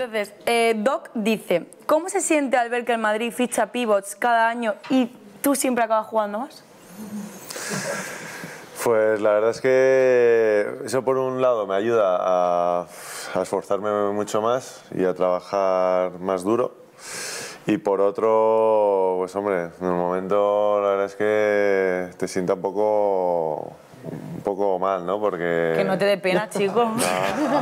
Entonces, eh, Doc dice, ¿cómo se siente al ver que el Madrid ficha pivots cada año y tú siempre acabas jugando más? Pues la verdad es que eso por un lado me ayuda a, a esforzarme mucho más y a trabajar más duro. Y por otro, pues hombre, en el momento la verdad es que te sienta un poco un poco mal, ¿no? Porque... Que no te dé pena, chicos.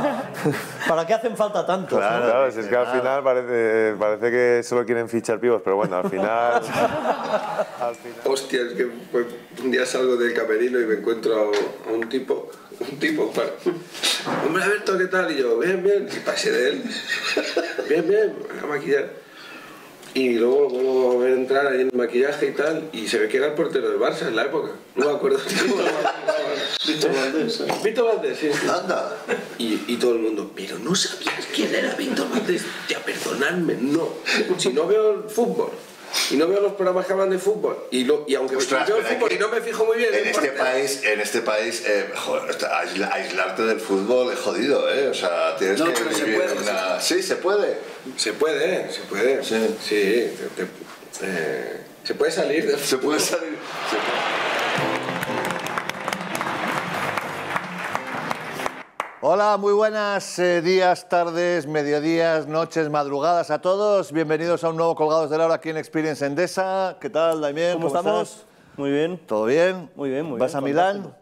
¿Para qué hacen falta tantos? Claro, claro es que al final parece, que solo quieren fichar pibos, pero bueno, al final... Hostia, es que pues, un día salgo del camerino y me encuentro a un tipo, un tipo, para... hombre, Alberto, ¿qué tal? Y yo, bien, bien, y pasé de él, bien, bien, a maquillar. Y luego lo vuelvo a ver entrar ahí en el maquillaje y tal, y se ve que era el portero del Barça en la época. No me acuerdo. Víctor Valdés. Víctor Valdés, ¿eh? sí. Anda. Y, y, todo el mundo, pero no sabías quién era Víctor Valdés. Ya, perdonadme, no. Si no veo el fútbol, y no veo los programas que hablan de fútbol. Y, lo, y aunque yo me el fútbol y no me fijo muy bien. En este país, en este país eh, joder, aislarte del fútbol es jodido, ¿eh? O sea, tienes que pero vivir se puede, una... Sí, se puede. Se puede, se puede. Sí, sí eh, se puede salir del Se puede salir. Se puede. Hola, muy buenas eh, días, tardes, mediodías, noches, madrugadas a todos. Bienvenidos a un nuevo Colgados de la Hora aquí en Experience Endesa. ¿Qué tal, Damián? ¿Cómo, estamos? Muy bien. ¿Todo bien? Muy bien, muy bien. ¿Vas a Milán?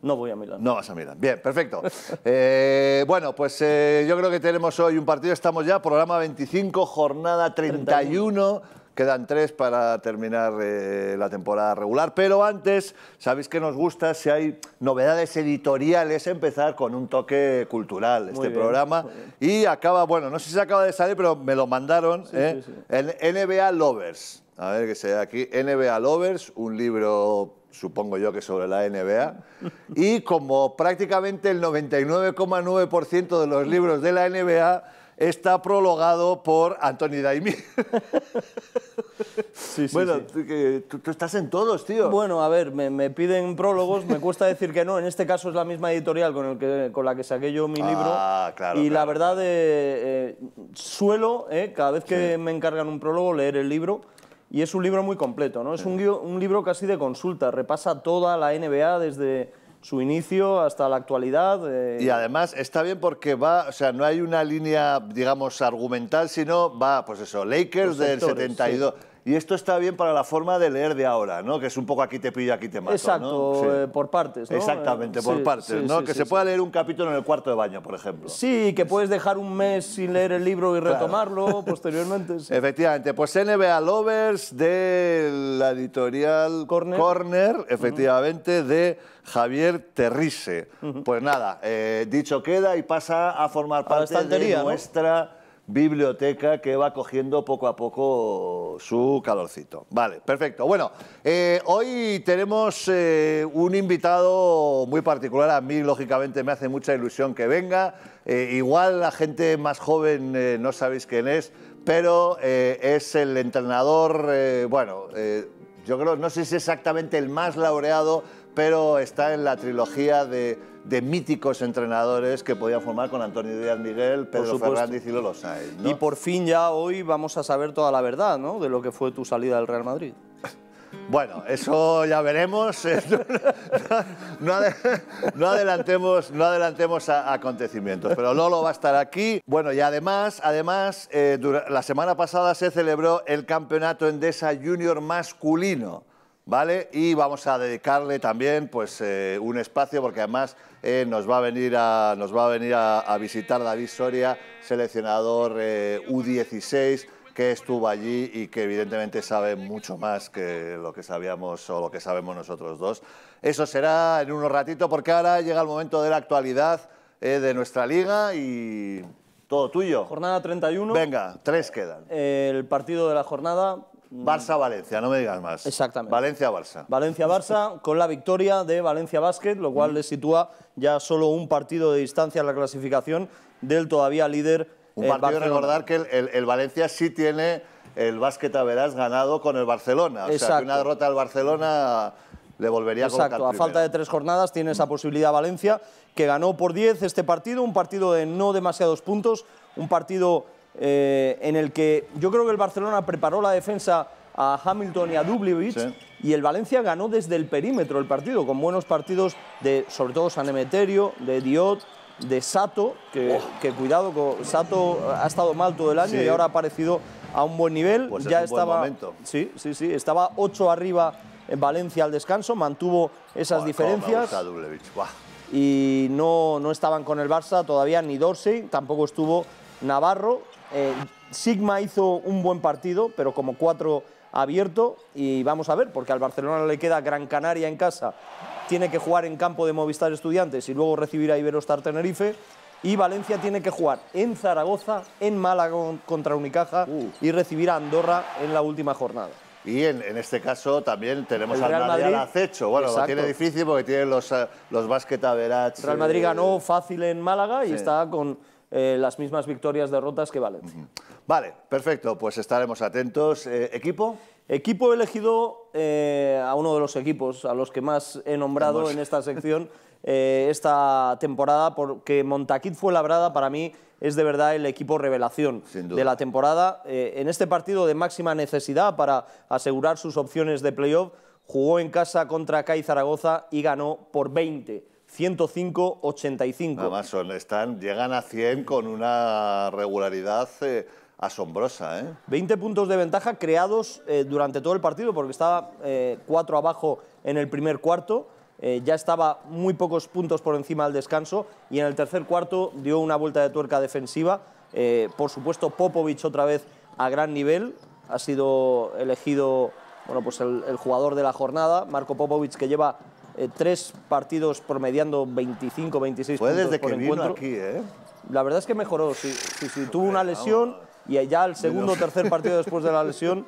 No voy a Milán. No vas a Milán. Bien, perfecto. Eh, bueno, pues eh, yo creo que tenemos hoy un partido. Estamos ya, programa 25, jornada 31 Quedan tres para terminar eh, la temporada regular, pero antes, sabéis que nos gusta, si hay novedades editoriales, empezar con un toque cultural este programa. Y acaba, bueno, no sé si acaba de salir, pero me lo mandaron, El ¿eh? NBA Lovers. A ver que sea aquí, NBA Lovers, un libro supongo yo que sobre la NBA, y como prácticamente el 99,9% de los libros de la NBA está prologado por Anthony daimi. bueno, Tú, estás en todos, tío. Bueno, a ver, me, piden prólogos, me cuesta decir que no. En este caso es la misma editorial con, el que, con la que saqué yo mi ah, libro. Claro, y la verdad, eh, eh, suelo, eh, cada vez que me encargan un prólogo, leer el libro. Y es un libro muy completo, ¿no? Es un, libro casi de consulta, repasa toda la NBA desde su inicio hasta la actualidad. Y además está bien porque va, o sea, no hay una línea, digamos, argumental, sino va, pues eso, Lakers del 72. Y esto está bien para la forma de leer de ahora, ¿no? Que es un poco aquí te pillo, aquí te mato. Exacto, ¿no? por partes. Exactamente, eh, por partes, ¿no? Eh, que se pueda leer un capítulo en el cuarto de baño, por ejemplo. Sí, que puedes dejar un mes sin leer el libro y retomarlo posteriormente. Efectivamente, pues NBA Lovers de la editorial Corner, efectivamente, de Javier Terrise. Pues nada, eh, dicho queda y pasa a formar parte de nuestra biblioteca que va cogiendo poco a poco su calorcito. Vale, perfecto. Bueno, eh, hoy tenemos eh, un invitado muy particular. A mí, lógicamente, me hace mucha ilusión que venga. Eh, igual la gente más joven no sabéis quién es, pero es el entrenador, bueno, yo creo, no sé si es exactamente el más laureado, pero está en la trilogía de de míticos entrenadores que podían formar con Antonio Díaz Miguel, Pedro Fernández y Lolo Sáez. Y por fin ya hoy vamos a saber toda la verdad ¿no? de lo que fue tu salida del Real Madrid. Bueno, eso ya veremos. No, adelantemos, no adelantemos acontecimientos, pero lo va a estar aquí. Bueno, y además, además eh, la semana pasada se celebró el campeonato Endesa Junior masculino. ¿vale? Y vamos a dedicarle también pues, eh, un espacio, porque además eh, nos va a venir, a, nos va a, venir a, visitar David Soria, seleccionador eh, U16, que estuvo allí y que evidentemente sabe mucho más que lo que sabíamos o lo que sabemos nosotros dos. Eso será en unos ratitos, porque ahora llega el momento de la actualidad de nuestra liga y todo tuyo. Jornada 31. Venga, tres quedan. El partido de la jornada, Barça-Valencia, no me digas más. Exactamente. Valencia-Barça. Valencia-Barça con la victoria de Valencia Basket, lo cual mm. le sitúa ya solo un partido de distancia en la clasificación del todavía líder. Un partido, recordar que el, Valencia sí tiene el básquet a verás ganado con el Barcelona. O Exacto. sea, que una derrota al Barcelona le volvería Exacto. a colocar Exacto, a falta de tres jornadas tiene esa posibilidad Valencia, que ganó por 10 este partido, un partido de no demasiados puntos, un partido eh, en el que yo creo que el Barcelona preparó la defensa a Hamilton y a Dubljevic y el Valencia ganó desde el perímetro el partido, con buenos partidos de, sobre todo, San Emeterio, de Diot, de Sato, que, oh. cuidado, con, Sato ha estado mal todo el año y ahora ha aparecido a un buen nivel. ya estaba, sí, sí, sí, estaba 8 arriba en Valencia al descanso, mantuvo esas diferencias. Y no, no estaban con el Barça todavía, ni Dorsey, tampoco estuvo Navarro. Eh, Sigma hizo un buen partido, pero como cuatro abierto y vamos a ver, porque al Barcelona le queda Gran Canaria en casa, tiene que jugar en campo de Movistar Estudiantes y luego recibir a Iberostar Tenerife. Y Valencia tiene que jugar en Zaragoza, en Málaga contra Unicaja uh. y recibir a Andorra en la última jornada. Y en, este caso también tenemos al Real Madrid, al acecho. Bueno, lo tiene difícil porque tiene los, eh, los basket Real Madrid eh, ganó fácil en Málaga y está con, eh, las mismas victorias, derrotas que valen Vale, perfecto, pues estaremos atentos. Eh, ¿Equipo? Equipo elegido eh, a uno de los equipos a los que más he nombrado en esta sección esta temporada, porque Montaquit fue labrada para mí es de verdad el equipo revelación de la temporada. en este partido de máxima necesidad para asegurar sus opciones de playoff, jugó en casa contra CAI Zaragoza y ganó por 20 105, 85. Además, están, llegan a 100 con una regularidad eh, asombrosa. ¿eh? 20 puntos de ventaja creados eh, durante todo el partido, porque estaba 4 eh, abajo en el primer cuarto. ya estaba muy pocos puntos por encima del descanso y en el tercer cuarto dio una vuelta de tuerca defensiva. por supuesto, Popovic otra vez a gran nivel. Ha sido elegido bueno, pues el, el jugador de la jornada, Marco Popovic, que lleva eh, tres partidos promediando 25, 26 desde que Vino aquí, ¿eh? La verdad es que mejoró, Si tuvo una lesión y ya el segundo o tercer partido después de la lesión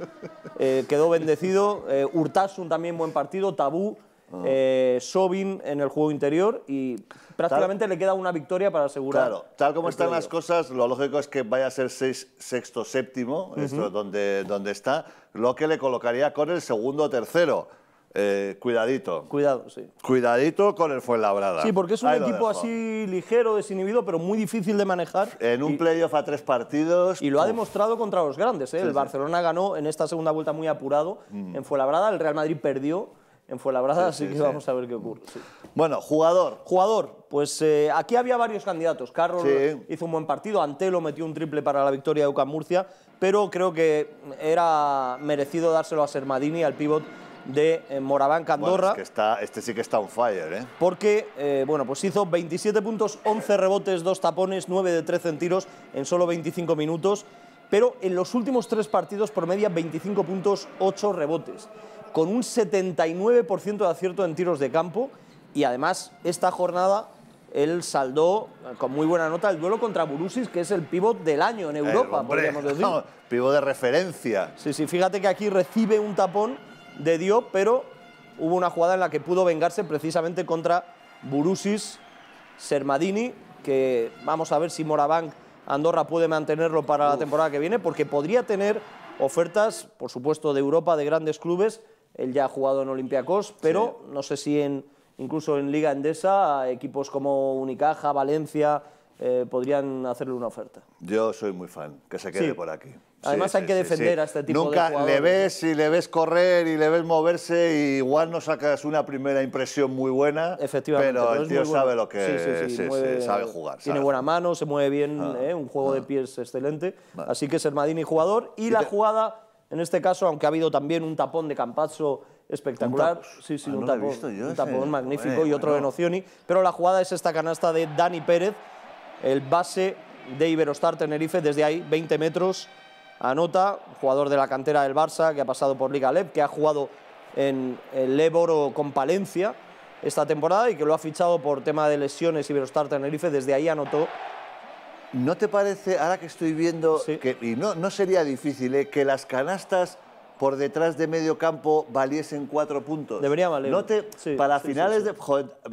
eh, quedó bendecido. Eh, Urtasun también buen partido, Tabú, ah. eh, Sobin en el juego interior y prácticamente le queda una victoria para asegurar. Claro, tal como están las cosas, lo lógico es que vaya a ser seis, sexto, séptimo, esto donde, donde está, lo que le colocaría con el segundo o tercero. Eh, cuidadito. Cuidado, sí. Cuidadito con el Fuenlabrada. Sí, porque es un equipo así ligero, desinhibido, pero muy difícil de manejar. En un playoff a tres partidos. Y lo ha demostrado contra los grandes. ¿eh? el Barcelona ganó en esta segunda vuelta muy apurado mm. en Fuenlabrada. El Real Madrid perdió en Fuenlabrada, así que vamos a ver qué ocurre. Bueno, jugador. Jugador. Pues eh, aquí había varios candidatos. Carlos hizo un buen partido. Antelo metió un triple para la victoria de Ucam Murcia. Pero creo que era merecido dárselo a Sermadini, al pívot de eh, Moraván Candorra. que está, este sí que está on fire, ¿eh? Porque eh, bueno, pues hizo 27 puntos, 11 rebotes, 2 tapones, 9 de 13 en tiros en solo 25 minutos, pero en los últimos tres partidos promedia 25 puntos, 8 rebotes, con un 79% de acierto en tiros de campo y además esta jornada él saldó eh, con muy buena nota el duelo contra Burusis, que es el pivot del año en Europa, podríamos decir. No, pivot de referencia. Sí, sí, fíjate que aquí recibe un tapón de Dios, pero hubo una jugada en la que pudo vengarse precisamente contra Burusis Sermadini, que vamos a ver si Morabank Andorra puede mantenerlo para la temporada que viene, porque podría tener ofertas, por supuesto, de Europa, de grandes clubes. Él ya ha jugado en Olympiacos, pero no sé si incluso en Liga Endesa, equipos como Unicaja, Valencia, eh, podrían hacerle una oferta. Yo soy muy fan, que se quede por aquí. Además hay que defender a este tipo Nunca de Nunca le ves y le ves correr y le ves moverse y igual no sacas una primera impresión muy buena. Efectivamente. Pero, el sabe lo que es, sabe jugar. Tiene buena mano, se mueve bien, ah, ¿eh? un juego de ah. pies excelente. Así que es Madini jugador. Y, ¿Y la jugada, en este caso, aunque ha habido también un tapón de Campazzo espectacular. Sí, sí, ah, un, tapón, magnífico y otro de Nocioni. Pero la jugada es esta canasta de Dani Pérez, el base de Iberostar Tenerife, desde ahí 20 metros anota, jugador de la cantera del Barça, que ha pasado por Liga Leb, que ha jugado en el Éboro con Palencia esta temporada y que lo ha fichado por tema de lesiones y Iberostar Tenerife, desde ahí anotó. ¿No te parece, ahora que estoy viendo, que, y no, no sería difícil, eh, que las canastas por detrás de medio campo valiesen cuatro puntos. Debería valer. ¿No te, para finales de...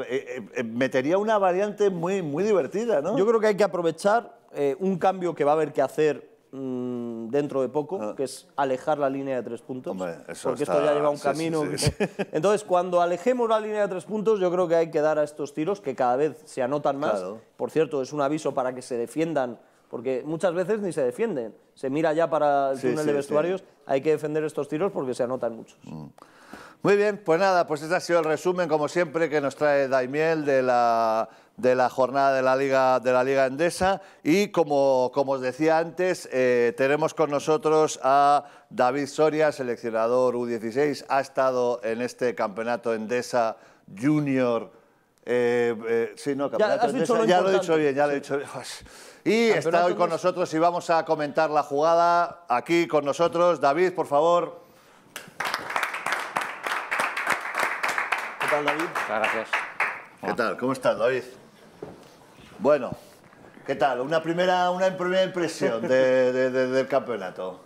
Eh, eh, metería una variante muy, muy divertida, ¿no? Yo creo que hay que aprovechar un cambio que va a haber que hacer mm, dentro de poco, ah. que es alejar la línea de tres puntos, porque esto ya lleva un camino. Entonces, cuando alejemos la línea de tres puntos, yo creo que hay que dar a estos tiros que cada vez se anotan más. Por cierto, es un aviso para que se defiendan, porque muchas veces ni se defienden. Se mira ya para el túnel de vestuarios, hay que defender estos tiros porque se anotan muchos. Mm. Muy bien, pues nada, pues este ha sido el resumen, como siempre, que nos trae Daimiel de la de la jornada de la Liga, de la Liga Endesa. Y como, como os decía antes, eh, tenemos con nosotros a David Soria, seleccionador U16. Ha estado en este campeonato Endesa Junior. Eh, eh, sí, no, ya, Lo he dicho bien, ya he dicho Y está hoy con nosotros y vamos a comentar la jugada aquí con nosotros. David, por favor. ¿Qué tal, David? gracias. ¿Qué tal? ¿Cómo estás, David? Bueno, ¿qué tal? Una primera, una impresión del campeonato.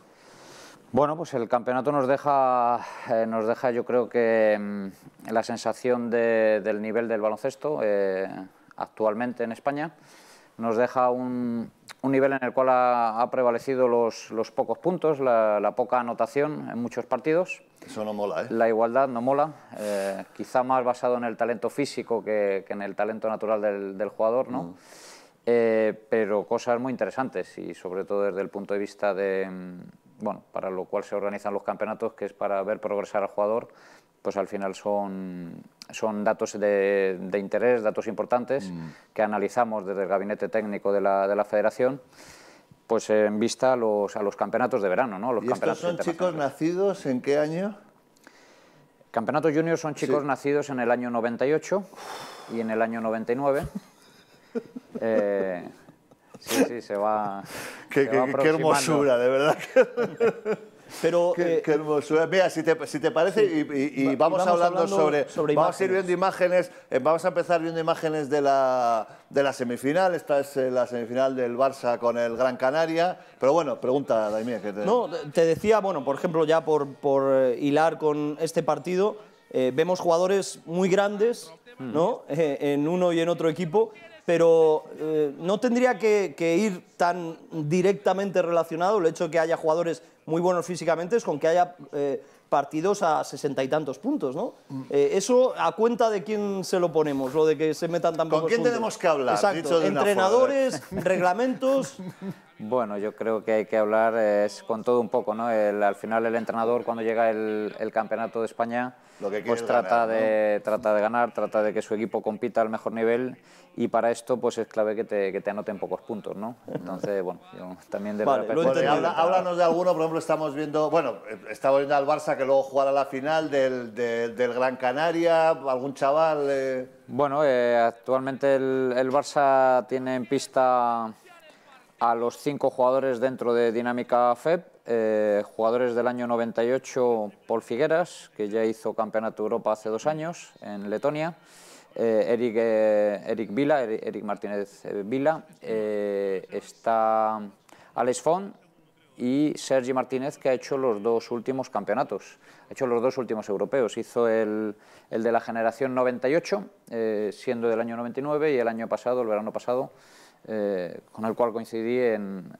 Bueno, pues el campeonato nos deja, eh, nos deja yo creo que mm, la sensación del nivel del baloncesto eh, actualmente en España. Nos deja un, un nivel en el cual ha, prevalecido los, pocos puntos, la, poca anotación en muchos partidos. Eso no mola, ¿eh? La igualdad no mola, eh, quizá más basado en el talento físico que, en el talento natural del, jugador, ¿no? Mm. Eh, pero cosas muy interesantes y sobre todo desde el punto de vista de, mm, bueno, para lo cual se organizan los campeonatos, que es para ver progresar al jugador pues al final son, son datos de, interés, datos importantes mm. que analizamos desde el gabinete técnico de la, federación pues en vista a los, a los campeonatos de verano. ¿no? Los ¿Y estos son chicos nacidos en qué año? Campeonatos Juniors son chicos nacidos en el año 98 y en el año 99. Eh, sí, sí, se Qué, qué hermosura, de verdad. Pero, qué, eh, pues, eh, Mira, si te, si te parece, y, vamos, hablando, sobre. sobre vamos a ir viendo imágenes. Eh, vamos a empezar viendo imágenes de la, de la semifinal. Esta es la semifinal del Barça con el Gran Canaria. Pero bueno, pregunta, Daimia. te... No, te decía, bueno, por ejemplo, ya por, por hilar con este partido, vemos jugadores muy grandes, ¿no? Mm. en uno y en otro equipo pero eh, no tendría que, ir tan directamente relacionado el hecho de que haya jugadores muy buenos físicamente es con que haya eh, partidos a sesenta y tantos puntos, ¿no? Mm. Eh, eso a cuenta de quién se lo ponemos, lo de que se metan tan ¿Con quién tenemos que hablar? Exacto, entrenadores, reglamentos... Bueno, yo creo que hay que hablar es con todo un poco, ¿no? al final el entrenador cuando llega el Campeonato de España pues trata, de, trata de ganar, trata de que su equipo compita al mejor nivel y para esto pues es clave que te, anoten pocos puntos, ¿no? Entonces, bueno, también de pues, Háblanos de alguno, por ejemplo, estamos viendo, bueno, estamos viendo al Barça que luego jugará la final del, Gran Canaria, algún chaval... Eh. Bueno, eh, actualmente el, el Barça tiene en pista a los cinco jugadores dentro de Dinámica FEP, eh, jugadores del año 98, Paul Figueras, que ya hizo Campeonato Europa hace dos años en Letonia, eh, eh, Eric, Vila, Eric Martínez Vila, está Alex Fon y Sergi Martínez, que ha hecho los dos últimos campeonatos, ha hecho los dos últimos europeos. Hizo el, el de la generación 98, siendo del año 99, y el año pasado, el verano pasado, eh, con el cual coincidí en...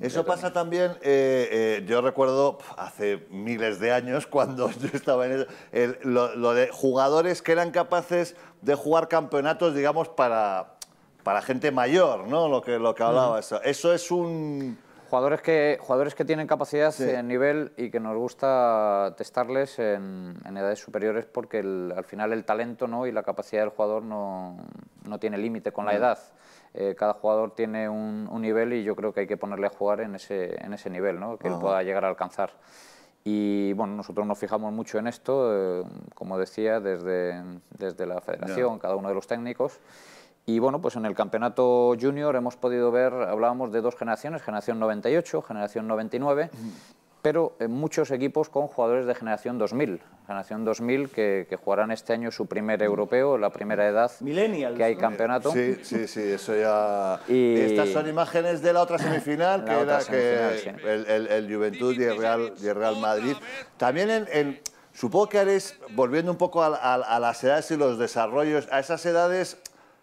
Eso pasa también, eh, eh, yo recuerdo hace miles de años cuando yo estaba en el, lo, de jugadores que eran capaces de jugar campeonatos, digamos, para, gente mayor, ¿no? Lo que, lo que hablaba. eso. eso es un... Jugadores que, jugadores que tienen capacidad en nivel y que nos gusta testarles en, edades superiores porque al final el talento ¿no? y la capacidad del jugador no, no tiene límite con la edad. Eh, cada jugador tiene un, nivel y yo creo que hay que ponerle a jugar en ese, en ese nivel, ¿no? que él pueda llegar a alcanzar. Y bueno, nosotros nos fijamos mucho en esto, eh, como decía, desde, desde la federación, cada uno de los técnicos. Y bueno, pues en el campeonato junior hemos podido ver, hablábamos de dos generaciones, generación 98, generación 99 pero en eh, muchos equipos con jugadores de generación 2000, generación 2000 que, jugarán este año su primer europeo, la primera edad que hay campeonato. Sí, sí, sí, eso ya... Y... Estas son imágenes de la otra semifinal, que era que el, el, Juventud y el Real, y Real Madrid. También en, en... Supongo que eres, volviendo un poco a, las edades y los desarrollos, a esas edades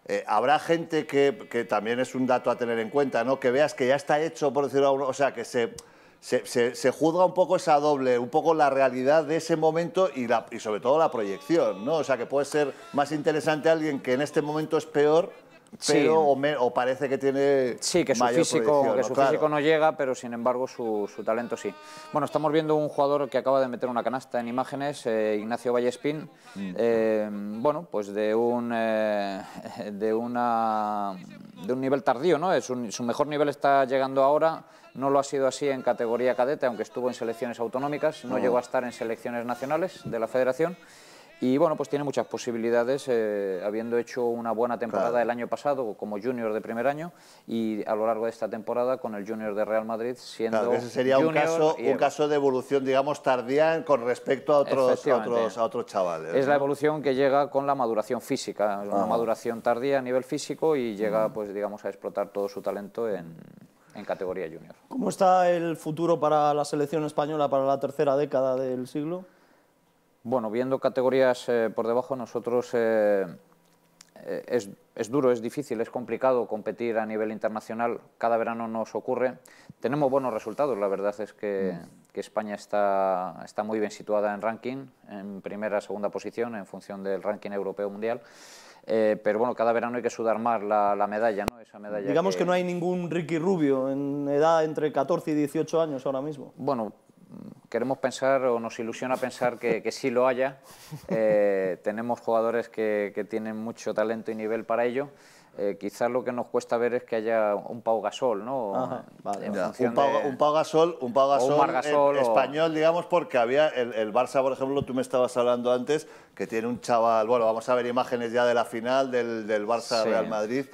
eh, habrá gente que, que, también es un dato a tener en cuenta, ¿no? Que veas que ya está hecho, por decirlo o sea, que se, se, juzga un poco esa doble, un poco la realidad de ese momento y, sobre todo la proyección, ¿no? O sea, que puede ser más interesante alguien que en este momento es peor pero o, parece que tiene sí que mayor físico que su físico no llega pero sin embargo su, talento sí bueno estamos viendo un jugador que acaba de meter una canasta en imágenes eh, Ignacio Vallespín mm. eh, bueno pues de un eh, de un nivel tardío no es su mejor nivel está llegando ahora no lo ha sido así en categoría cadete, aunque estuvo en selecciones autonómicas, no, llegó a mm. estar en selecciones nacionales de la federación. Y bueno, pues tiene muchas posibilidades, eh, habiendo hecho una buena temporada el año pasado como junior de primer año y a lo largo de esta temporada con el junior de Real Madrid siendo sería un caso, un caso de evolución, digamos, tardía con respecto a otros, otros, a otros chavales. Es la evolución que llega con la maduración física, una maduración tardía a nivel físico y llega, mm. pues digamos, a explotar todo su talento en, en categoría junior. ¿Cómo está el futuro para la selección española para la tercera década del siglo? Bueno, viendo categorías eh, por debajo, nosotros eh, eh, es, es, duro, es difícil, es complicado competir a nivel internacional. Cada verano nos ocurre. Tenemos buenos resultados, la verdad es que, que España está, está muy bien situada en ranking, en primera, segunda posición, en función del ranking europeo mundial. Eh, pero bueno, cada verano hay que sudar más la, medalla, ¿no? Esa medalla Digamos que... no hay ningún Ricky Rubio en edad entre 14 y 18 años ahora mismo. Bueno, mm, queremos pensar o nos ilusiona pensar que, sí lo haya. Eh, tenemos jugadores que tienen mucho talento y nivel para ello. Eh, quizás lo que nos cuesta ver es que haya un Pau Gasol, ¿no? un, Pau, un, Pau, Gasol, un Pau Gasol, español, digamos, porque había el, Barça, por ejemplo, tú me estabas hablando antes, que tiene un chaval, bueno, vamos a ver imágenes ya de la final del, del Barça-Real Madrid,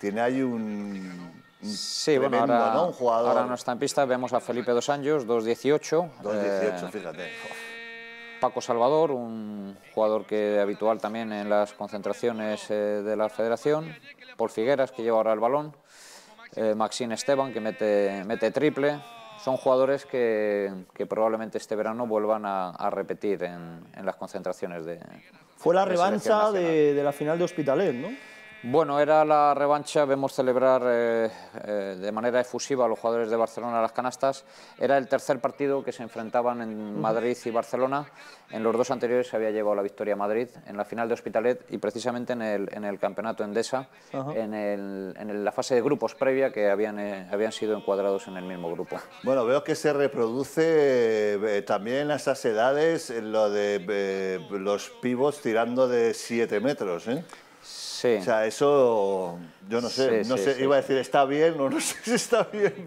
tiene ahí un... Sí, un jugador... no está en vemos a Felipe Dos Anjos, 2'18. 2'18, 18 fíjate. Paco Salvador, un jugador que habitual también en las concentraciones eh, de la federación, Paul Figueras, que lleva ahora el balón, eh, Maxine Esteban, que mete, mete triple, son jugadores que, probablemente este verano vuelvan a, repetir en, las concentraciones de... Fue la revancha de, de, la final de Hospitalet, ¿no? Bueno, era la revancha, vemos celebrar eh, eh, de manera efusiva a los jugadores de Barcelona las canastas. Era el tercer partido que se enfrentaban en Madrid y Barcelona. En los dos anteriores se había llevado la victoria a Madrid, en la final de Hospitalet y precisamente en el, campeonato Endesa, en, la fase de grupos previa que habían, eh, habían sido encuadrados en el mismo grupo. Bueno, veo que se reproduce también en esas edades lo de los pibos tirando de 7 metros. ¿eh? O sea, eso, yo no sé, no sé iba a decir está bien o no sé si está bien.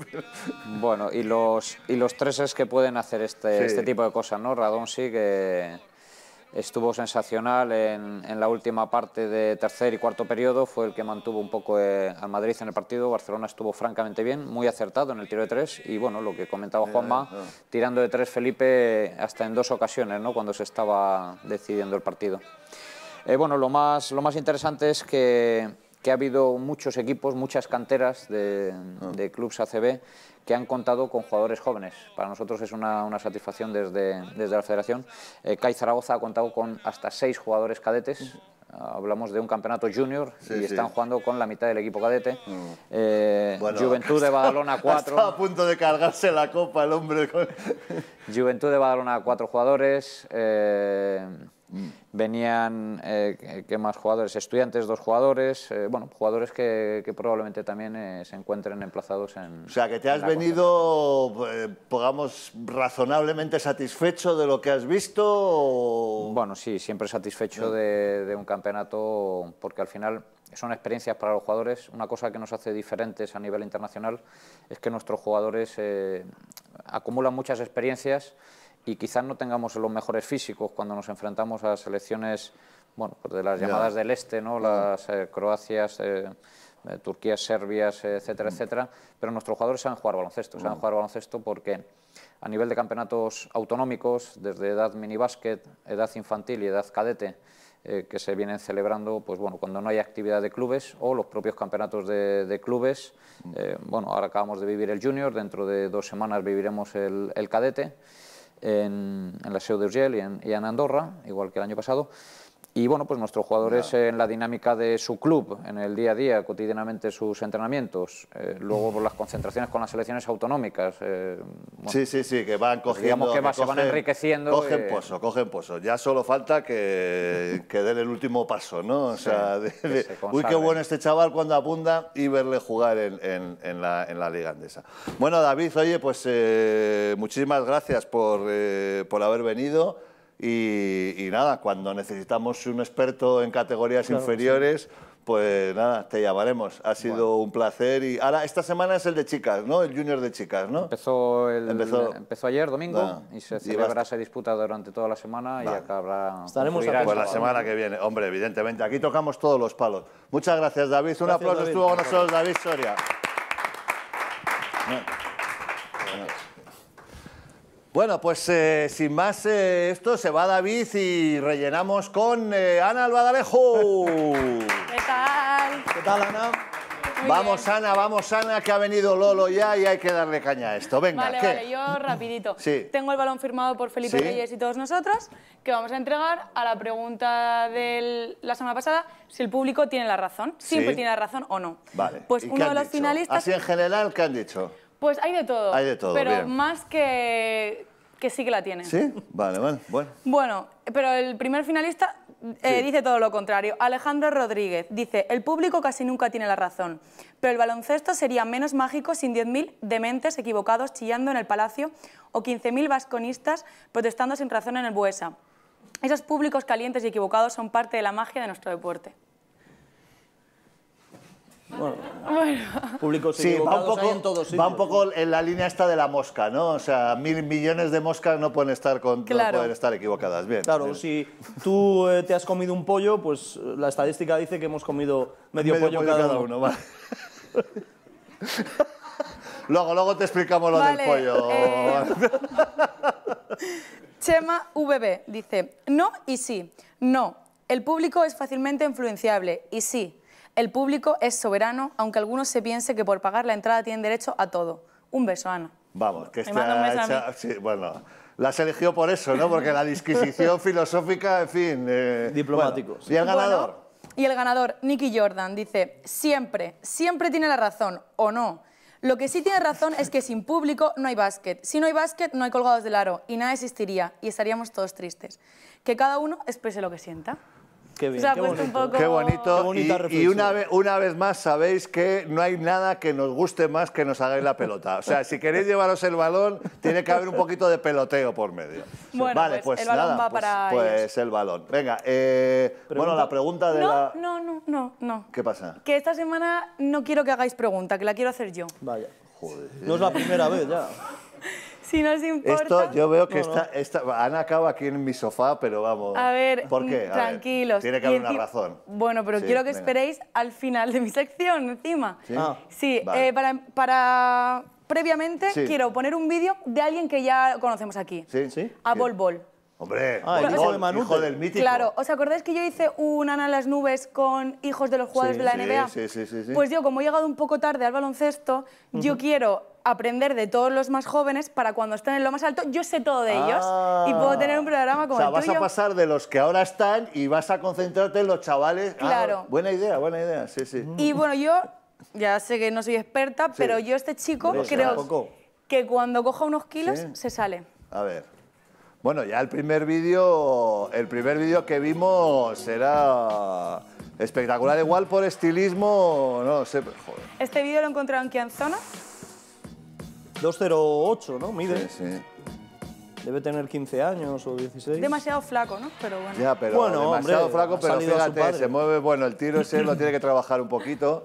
Bueno, y los, y los tres es que pueden hacer este, este tipo de cosas, ¿no? Radón sí que estuvo sensacional en, la última parte de tercer y cuarto periodo, fue el que mantuvo un poco a eh, al Madrid en el partido, Barcelona estuvo francamente bien, muy acertado en el tiro de tres y bueno, lo que comentaba Juanma, tirando de tres Felipe hasta en dos ocasiones, ¿no? cuando se estaba decidiendo el partido. Eh, bueno, lo más, lo más interesante es que, ha habido muchos equipos, muchas canteras de, ah. clubes ACB que han contado con jugadores jóvenes. Para nosotros es una, satisfacción desde, desde, la federación. Eh, CAI Zaragoza ha contado con hasta seis jugadores cadetes. Hablamos de un campeonato junior y están jugando con la mitad del equipo cadete. Ah. Eh, Juventud de Badalona, cuatro. Estaba a punto de cargarse la copa el hombre. Juventud de Badalona, cuatro jugadores. Eh, Venían, eh, ¿qué más jugadores? Estudiantes, dos jugadores, eh, bueno, jugadores que, probablemente también eh, se encuentren emplazados en... O sea, que te has venido, pongamos, razonablemente satisfecho de lo que has visto Bueno, sí, siempre satisfecho de, un campeonato, porque al final son experiencias para los jugadores. Una cosa que nos hace diferentes a nivel internacional es que nuestros jugadores acumulan muchas experiencias y quizás no tengamos los mejores físicos cuando nos enfrentamos a selecciones bueno, pues de las llamadas del este, ¿no? las eh, Croacias, eh, eh Turquías, Serbias, etcétera, etcétera, pero nuestros jugadores saben jugar baloncesto, saben jugar baloncesto porque a nivel de campeonatos autonómicos, desde edad minibásquet, edad infantil y edad cadete, eh, que se vienen celebrando pues bueno, cuando no hay actividad de clubes o los propios campeonatos de, clubes. bueno, ahora acabamos de vivir el junior, dentro de dos semanas viviremos el cadete. en, en la Seu d'Urgell i, i en Andorra, igual que el passat, Y bueno, pues nuestros jugadores en la dinámica de su club, en el día a día, cotidianamente sus entrenamientos, eh, luego por pues, las concentraciones con las selecciones autonómicas. Eh, sí, sí, sí, que van pues, cogiendo. Digamos que, se van enriqueciendo. Cogen eh, pozo, cogen pozo. Ya solo falta que, que den el último paso, ¿no? O sea, uy, qué bueno este chaval cuando abunda y verle jugar en, en, la, en la, Liga Andesa. Bueno, David, oye, pues muchísimas gracias por, por haber venido. Y, nada, cuando necesitamos un experto en categorías inferiores, pues nada, te llamaremos. Ha sido un placer. Y ahora, esta semana es el de chicas, ¿no? El junior de chicas, ¿no? Empezó, el, empezó, ayer, domingo, y se celebrará, se disputa durante toda la semana y acabará... Estaremos Pues la semana que viene. Hombre, evidentemente, aquí tocamos todos los palos. Muchas gracias, David. un aplauso estuvo con nosotros David Soria. Bueno, pues eh, sin más eh, esto, se va David y rellenamos con eh, Ana Albadalejo. ¿Qué tal? ¿Qué tal, Ana? vamos, Ana, vamos, Ana, que ha venido Lolo ya y hay que darle caña a esto. Venga, vale, Vale, yo rapidito. Sí. Tengo el balón firmado por Felipe Reyes y todos nosotros, que vamos a entregar a la pregunta de la semana pasada, si el público tiene la razón, siempre tiene la razón o no. Vale. Pues uno de los finalistas... Así en general, ¿qué han dicho? Pues hay de todo. Hay de todo, Pero más que que sí que la tiene. ¿Sí? Vale, vale, bueno. pero el primer finalista eh, dice todo lo contrario. Alejandro Rodríguez dice, el público casi nunca tiene la razón, pero el baloncesto sería menos mágico sin 10.000 dementes equivocados chillando en el Palacio o 15.000 vasconistas protestando sin razón en el Buesa. Esos públicos calientes y equivocados son parte de la magia de nuestro deporte. Bueno, sí, va un poco, en la línea esta de la mosca, ¿no? O sea, mil millones de moscas no pueden estar, con, pueden estar equivocadas. Bien. Claro, si tú eh, te has comido un pollo, pues eh, la estadística dice que hemos comido medio, pollo, cada, uno. luego, luego te explicamos lo del pollo. Eh, Chema VB dice, no y sí, no. El público es fácilmente influenciable y sí, el público es soberano, aunque algunos se piense que por pagar la entrada tienen derecho a todo. Un beso, Ana. Vamos, que está Sí, bueno, las eligió por eso, ¿no? Porque la disquisición filosófica, en fin... Eh... Diplomáticos. ¿Y el ganador? y el ganador, Nicky Jordan, dice, siempre, siempre tiene la razón, o no. Lo que sí tiene razón es que sin público no hay básquet. Si no hay básquet, no hay colgados del aro y nada existiría y estaríamos todos tristes. Que cada uno exprese lo que sienta. Qué bonito. y, una, vez, más sabéis que no hay nada que nos guste más que nos hagáis la pelota. O sea, si queréis llevaros el balón, tiene que haber un poquito de peloteo por medio. Bueno, vale, pues, pues el balón va pues, para pues, el balón. Venga, eh, bueno, la pregunta de la... No, no, no, no. ¿Qué pasa? Que esta semana no quiero que hagáis pregunta, que la quiero hacer yo. Vaya. Joder. No es la primera vez ya. si nos importa. Esto, yo veo que está Ana acaba aquí en mi sofá, pero vamos. A ver, mm, tranquilos. tiene que haber una razón. Bueno, pero quiero que esperéis al final de mi sección, encima. Sí, ah. eh, para, Previamente quiero poner un vídeo de alguien que ya conocemos aquí. Sí, sí. A Bol Bol. Hombre, ah, el hijo, de del mítico. Claro, ¿os acordáis que yo hice un Ana en las nubes con hijos de los jugadores de la NBA? Sí, sí, sí, sí, Pues yo, como he llegado un poco tarde al baloncesto, yo quiero aprender de todos los más jóvenes para cuando estén en lo más alto, yo sé todo de ellos y puedo tener un ah. programa como o sea, vas a pasar de los que ahora están y vas a concentrarte en los chavales. Ah, claro. buena idea, buena idea, sí, sí. Y mm. bueno, yo ya sé que no soy experta, pero yo este chico creo que cuando coja unos kilos se sale. A ver. Bueno, ya el primer vídeo, el primer vídeo que vimos era espectacular, igual por estilismo, no sé, joder. Este vídeo lo encontraron en Zona... 2,08, ¿no? Mide. Debe tener 15 años o 16. Demasiado flaco, ¿no? Pero bueno. Ya, pero bueno, demasiado flaco, pero fíjate, se mueve, bueno, el tiro ese lo tiene que trabajar un poquito,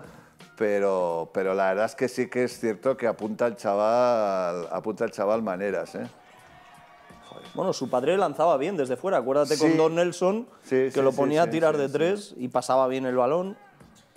pero, pero la verdad es que sí que es cierto que apunta el chaval, apunta el chaval maneras, ¿eh? Bueno, su padre lanzaba bien desde fuera. Acuérdate con Don Nelson, que lo ponía a tirar de tres y pasaba bien el balón.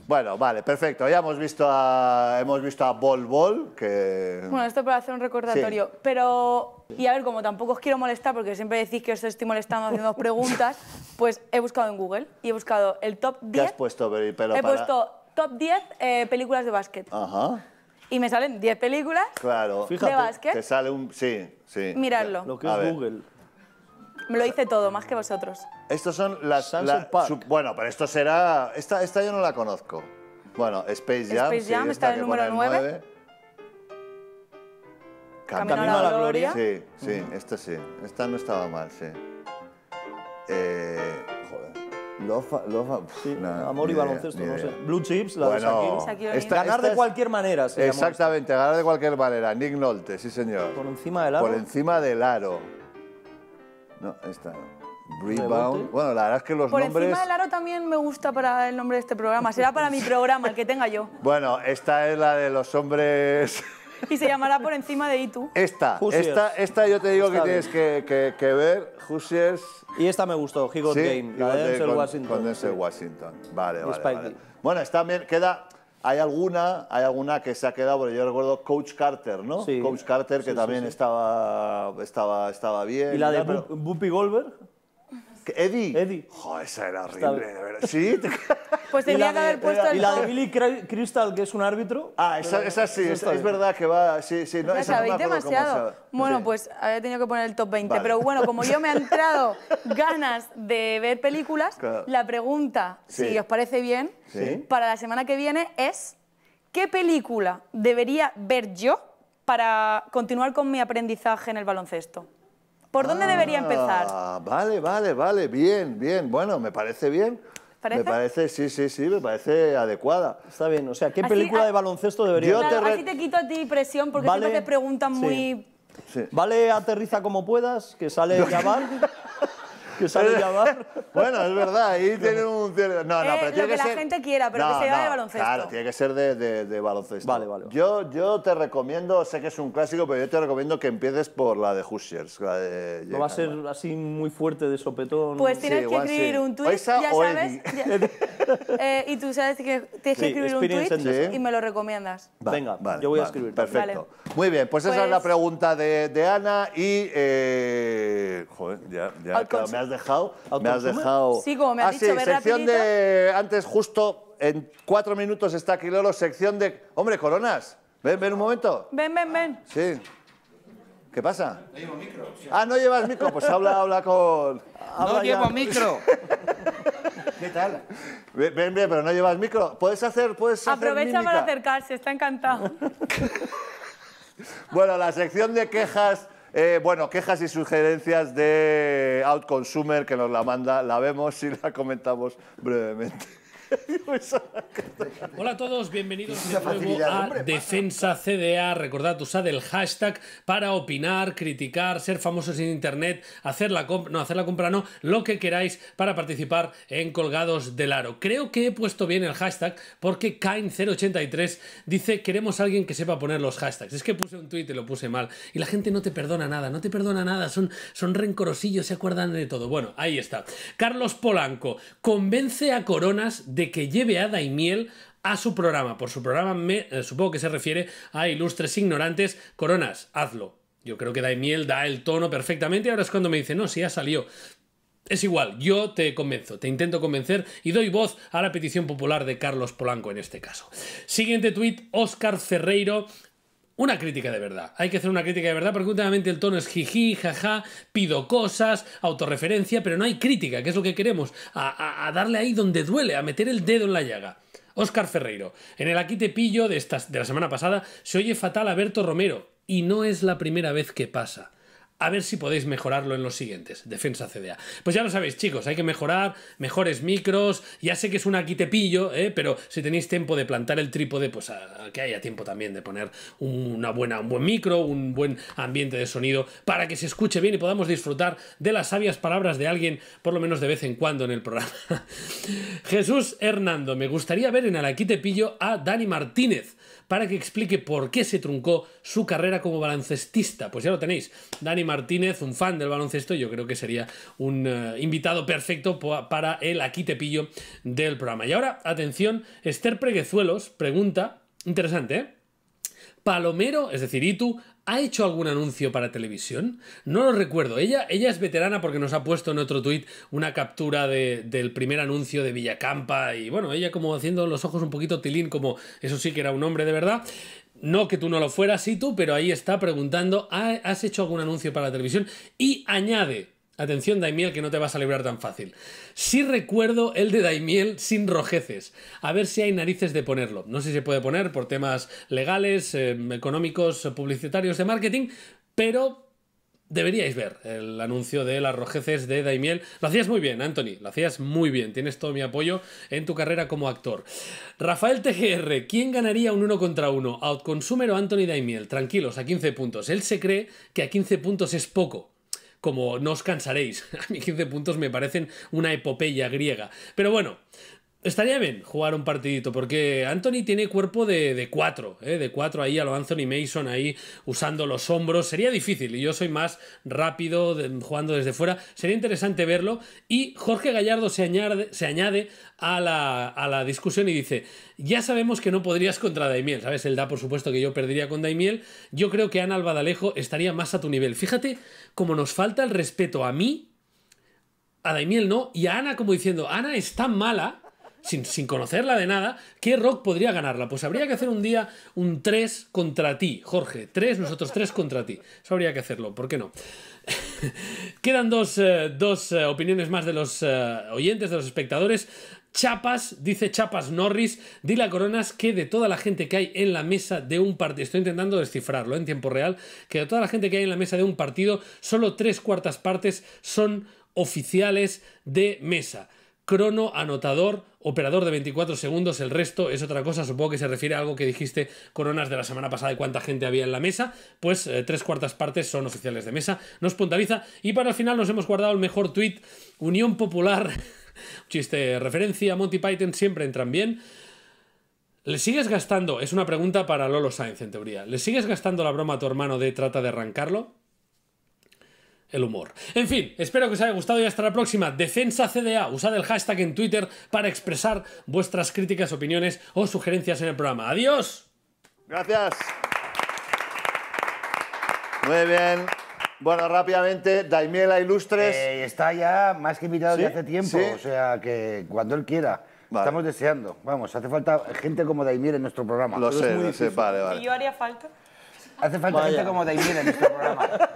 Bueno, vale, perfecto. Ya hemos visto a, hemos visto a Bol Bol, que... Bueno, esto para hacer un recordatorio, pero... Y a ver, como tampoco os quiero molestar, porque siempre decís que os estoy molestando haciendo preguntas, pues he buscado en Google y he buscado el top 10... has puesto, He puesto top 10 eh, películas de básquet. Y me salen 10 películas claro. de básquet. Te sale un... Sí, sí. Mirarlo. Lo que es Google. Me lo hice todo, más que vosotros. Estos son las... bueno, pero esto será... Esta, esta yo no la conozco. Bueno, Space Jam. Space Jam está en el número 9. Camino, a la, gloria. Sí, sí, esta sí. Esta no estaba mal, sí. Eh, joder. Lofa, lofa, amor y baloncesto, no sé. Blue Chips, la bueno, de Shaquille. ganar de cualquier manera, se Exactamente, ganar de cualquier manera. Nick Nolte, sí señor. Por encima del aro. Por encima del aro. No, esta no. Rebound. Bueno, la verdad es que los Por encima del aro también me gusta para el nombre de este programa. Será para mi programa, el que tenga yo. Bueno, esta es la de los hombres... Y se llamará Por encima de Itu. Esta, esta, esta yo te digo que tienes que, ver, Hoosiers... Y esta me gustó, He Game, la de Washington. Vale, vale, Bueno, esta también queda... Hay alguna, hay alguna que se ha quedado, porque yo recuerdo Coach Carter, ¿no? Coach Carter, que también Estaba, estaba, estaba bien. ¿Y la de Boopie Goldberg? ¿Eddie? Eddie. esa era horrible, ¿Sí? Pues tenía que haber puesto el... Y la de Billy Crystal, que es un árbitro. Ah, esa, sí, es, verdad que va... esa demasiado. Bueno, pues había tenido que poner el top 20. Pero bueno, como yo me ha entrado ganas de ver películas, la pregunta, si os parece bien, para la semana que viene es ¿qué película debería ver yo para continuar con mi aprendizaje en el baloncesto? ¿Por dónde debería empezar? Ah, vale, vale, vale, bien, bien. Bueno, me parece bien. Me parece, sí, sí, sí, me parece adecuada. Está bien, o sea, ¿qué película de baloncesto debería yo te te quito a ti presión porque siempre te preguntan muy... Vale, aterriza como puedas, que sale mal. que llamar. bueno, es verdad, ahí tiene un... No, no, eh, pero tiene lo que, la gente quiera, pero que sea de baloncesto. Claro, tiene que ser de, baloncesto. Vale, vale, Yo, yo te recomiendo, sé que es un clásico, pero yo te recomiendo que empieces por la de Hoosiers. no va a ser así muy fuerte de sopetón. Pues tienes que escribir un un tuit, ya sabes. Eh, y tú sabes que tienes que escribir un tweet y me lo recomiendas. Venga, vale, yo voy a escribir. Perfecto. Muy bien, pues, esa es la pues- pregunta de, Ana y... Eh, joder, ya, ya me has dejado... Me has dejado... Sí, como me has ah, dicho, sí, sección de... Antes, justo en cuatro minutos está aquí Lolo, sección de... Hombre, Coronas, ven, ven un momento. Ven, ven, ven. Sí. ¿Qué pasa? No llevo micro. Ah, no llevas micro. Pues habla, habla con... no llevo micro. ¿Qué tal? Ven, bien, pero no llevas micro. ¿Puedes hacer, puedes Aprovecha para acercarse, está encantado. bueno, la sección de quejas... Eh, bueno, quejas y sugerencias de Outconsumer que nos la manda, la vemos y la comentamos brevemente. Hola a todos, bienvenidos de nuevo a Defensa CDA. Recordad, usad el hashtag para opinar, criticar, ser famosos en internet, hacer la compra, no, hacer la compra no, lo que queráis para participar en Colgados del Aro. Creo que he puesto bien el hashtag porque Kain083 dice queremos a alguien que sepa poner los hashtags. Es que puse un tuit y lo puse mal. Y la gente no te perdona nada, no te perdona nada, son, son rencorosillos, se acuerdan de todo. Bueno, ahí está. Carlos Polanco, convence a Coronas de que lleve a Daimiel a su programa. Por su programa me, eh, supongo que se refiere a Ilustres Ignorantes. Coronas, hazlo. Yo creo que Daimiel da el tono perfectamente. Ahora es cuando me dice, no, si ha salido. Es igual, yo te convenzo, te intento convencer y doy voz a la petición popular de Carlos Polanco en este caso. Siguiente tuit, Oscar Ferreiro una crítica de verdad. Hay que hacer una crítica de verdad porque últimamente el tono es jiji, jaja, pido cosas, autorreferencia, pero no hay crítica, que es lo que queremos, a, darle ahí donde duele, a meter el dedo en la llaga. Óscar Ferreiro, en el Aquí te pillo de, de la semana pasada se oye fatal a Berto Romero y no es la primera vez que pasa a ver si podéis mejorarlo en los siguientes. Defensa CDA. Pues ya lo sabéis, chicos, hay que mejorar, mejores micros. Ya sé que es un aquí te pillo, ¿eh? pero si tenéis tiempo de plantar el trípode, pues ah, que haya tiempo también de poner una buena, un buen micro, un buen ambiente de sonido para que se escuche bien y podamos disfrutar de las sabias palabras de alguien, por lo menos de vez en cuando en el programa. Jesús Hernando, me gustaría ver en el aquí te pillo a Dani Martínez para que explique por qué se truncó su carrera como baloncestista. Pues ya lo tenéis. Dani Martínez, un fan del baloncesto, yo creo que sería un eh, invitado perfecto para el aquí te pillo del programa. Y ahora, atención, Esther Preguezuelos pregunta, interesante, ¿eh? Palomero, es decir, Itu, ¿Ha hecho algún anuncio para televisión? No lo recuerdo. Ella, ella es veterana porque nos ha puesto en otro tuit una captura del primer anuncio de Villacampa y bueno, ella como haciendo los ojos un poquito tilín, como eso sí que era un hombre de verdad. No que tú no lo fueras, sí tú, pero ahí está preguntando, ¿has hecho algún anuncio para televisión? Y añade, Atención, Daimiel, que no te vas a librar tan fácil. Sí recuerdo el de Daimiel sin rojeces. A ver si hay narices de ponerlo. No sé si se puede poner por temas legales, em, económicos, publicitarios, de marketing, pero deberíais ver el anuncio de las rojeces de Daimiel. Lo hacías muy bien, Anthony, lo hacías muy bien. Tienes todo mi apoyo en tu carrera como actor. Rafael TGR, ¿quién ganaría un uno contra uno? Outconsumer o Anthony Daimiel. Tranquilos, a 15 puntos. Él se cree que a 15 puntos es poco como no os cansaréis. A mí 15 puntos me parecen una epopeya griega. Pero bueno, Estaría bien jugar un partidito, porque Anthony tiene cuerpo de, de cuatro, ¿eh? de cuatro ahí a lo Anthony Mason, ahí usando los hombros. Sería difícil, y yo soy más rápido jugando desde fuera. Sería interesante verlo. Y Jorge Gallardo se añade, a, la, a, la, discusión y dice: Ya sabemos que no podrías contra Daimiel, ¿sabes? Él da por supuesto que yo perdería con Daimiel. Yo creo que Ana Albadalejo estaría más a tu nivel. Fíjate cómo nos falta el respeto a mí, a Daimiel no, y a Ana como diciendo: Ana es tan mala sin, conocerla de nada, ¿qué rock podría ganarla? Pues habría que hacer un día un 3 contra ti, Jorge. 3, nosotros 3 contra ti. Eso habría que hacerlo, ¿por qué no? Quedan dos, eh, eh, opiniones más de los eh, oyentes, de los espectadores. Chapas, dice Chapas Norris, dile a Coronas que de toda la gente que hay en la mesa de un partido, estoy intentando descifrarlo en tiempo real, que de toda la gente que hay en la mesa de un partido, solo tres cuartas partes son oficiales de mesa crono anotador, operador de 24 segundos, el resto es otra cosa, supongo que se refiere a algo que dijiste coronas de la semana pasada de cuánta gente había en la mesa, pues eh, tres cuartas partes son oficiales de mesa, nos puntualiza y para el final nos hemos guardado el mejor tweet, Unión Popular, chiste, referencia, Monty Python siempre entran bien. ¿Le sigues gastando? Es una pregunta para Lolo Science en teoría. ¿Le sigues gastando la broma a tu hermano de trata de arrancarlo? el humor. En fin, espero que os haya gustado y hasta la próxima. Defensa CDA, usad el hashtag en Twitter para expresar vuestras críticas, opiniones o sugerencias en el programa. ¡Adiós! Gracias. Muy bien. Bueno, rápidamente, Daimiela Ilustres. Eh, está ya más que invitado de hace tiempo, o sea que cuando él quiera. Estamos deseando. Vamos, hace falta gente como Daimiel en nuestro programa. Lo sé, lo sé, ¿Y yo haría falta? Hace falta gente como David en este programa.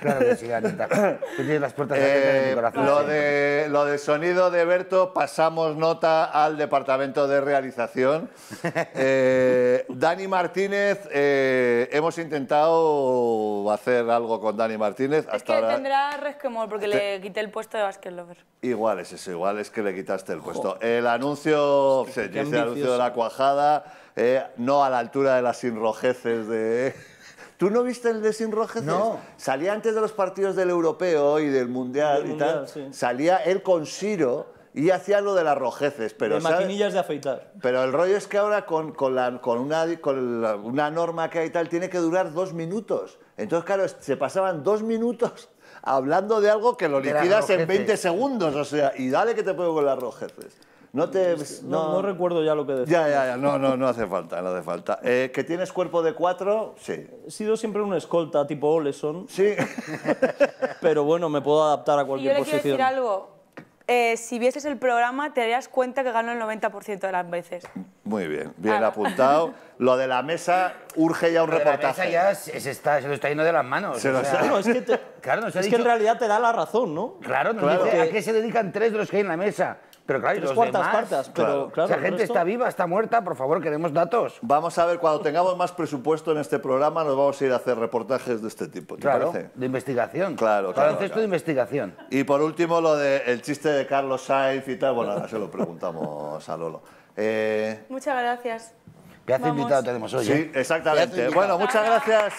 Claro que sí, Anita. tienes las puertas abiertas mi eh, corazón. Lo de, lo de sonido de Berto, pasamos nota al departamento de realización. Eh, Dani Martínez, eh, hemos intentado hacer algo con Dani Martínez. Hasta es que tendrá resquemor porque le quité el puesto de Basket Lover. Igual es eso, igual es que le quitaste el puesto. El anuncio, se dice anuncio de la cuajada, no a la altura de las sinrojeces de... ¿Tú no viste el de Sin Rojeces? No. Salía antes de los partidos del europeo y del mundial, y tal. Salía él con Siro y hacía lo de las rojeces, pero... De maquinillas de afeitar. Pero el rollo es que ahora con, con, una, con una norma que hay y tal, tiene que durar dos minutos. Entonces, claro, se pasaban dos minutos hablando de algo que lo liquidas en 20 segundos, o sea, y dale que te puedo con las rojeces. No, te, no, recuerdo ya lo que decía. Ya, ya, ya, no, no, no hace falta, no hace falta. Eh, ¿Que tienes cuerpo de cuatro? Sí. He sido siempre un escolta tipo Oleson. Sí. pero bueno, me puedo adaptar a cualquier posición. Yo le quiero decir algo. Eh, si vieses el programa te darías cuenta que gano el 90% de las veces. Muy bien, bien ah. apuntado. Lo de la mesa urge ya un reportaje. De la mesa ya se, está, lo está yendo de las manos. Se lo está... es que, claro, es dicho... que en realidad te da la razón, ¿no? Claro, nos Dice, ¿a qué se dedican tres de los que hay en la mesa? Pero claro, tres cuartas demás, Pero, claro. la gente está viva, está muerta, por favor, queremos datos. Vamos a ver, cuando tengamos más presupuesto en este programa, nos vamos a ir a hacer reportajes de este tipo. ¿te claro, parece? de investigación. Claro, claro. de investigación. Y por último, lo del chiste de Carlos Sainz y tal. Bueno, ahora se lo preguntamos a Lolo. Eh, muchas gracias. ¿Qué hace invitado tenemos hoy? Sí, eh? exactamente. Bueno, muchas gracias.